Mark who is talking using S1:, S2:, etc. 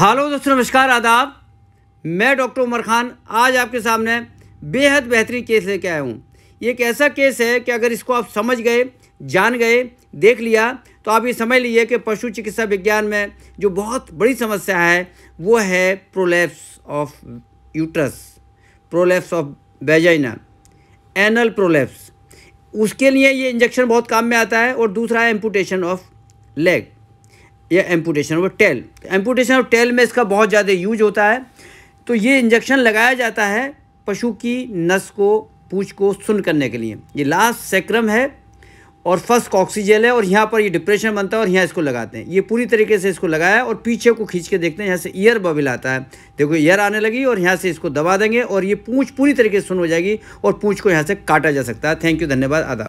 S1: hello दोस्तों नमस्कार आदाब मैं डॉक्टर उमर खान आज आपके सामने बेहद बेहतरीन केस लेके आया हूँ ये एक ऐसा केस है कि अगर इसको आप समझ गए जान गए देख लिया तो आप ये समझ लीजिए कि पशु चिकित्सा विज्ञान में जो बहुत बड़ी समस्या है वो है prolapse of uterus prolapse of vagina anal prolapse उसके लिए ये इंजेक्शन बहुत काम में आता है और दूसरा है एम्पूटेशन ऑफ लेग या amputation of tail amputation of tail में इसका बहुत ज़्यादा यूज होता है तो ये इंजेक्शन लगाया जाता है पशु की नस को पूछ को सुन करने के लिए ये लास्ट सेक्रम है और फर्स्ट ऑक्सीजन है और यहाँ पर ये डिप्रेशन बनता है और यहाँ इसको लगाते हैं ये पूरी तरीके से इसको लगाया और पीछे को खींच के देखते हैं यहाँ से ईयर बबिल आता है देखो ईयर आने लगी और यहाँ से इसको दबा देंगे और ये पूँछ पूरी तरीके से सुन हो जाएगी और पूँछ को यहाँ से काटा जा सकता है थैंक यू धन्यवाद आदा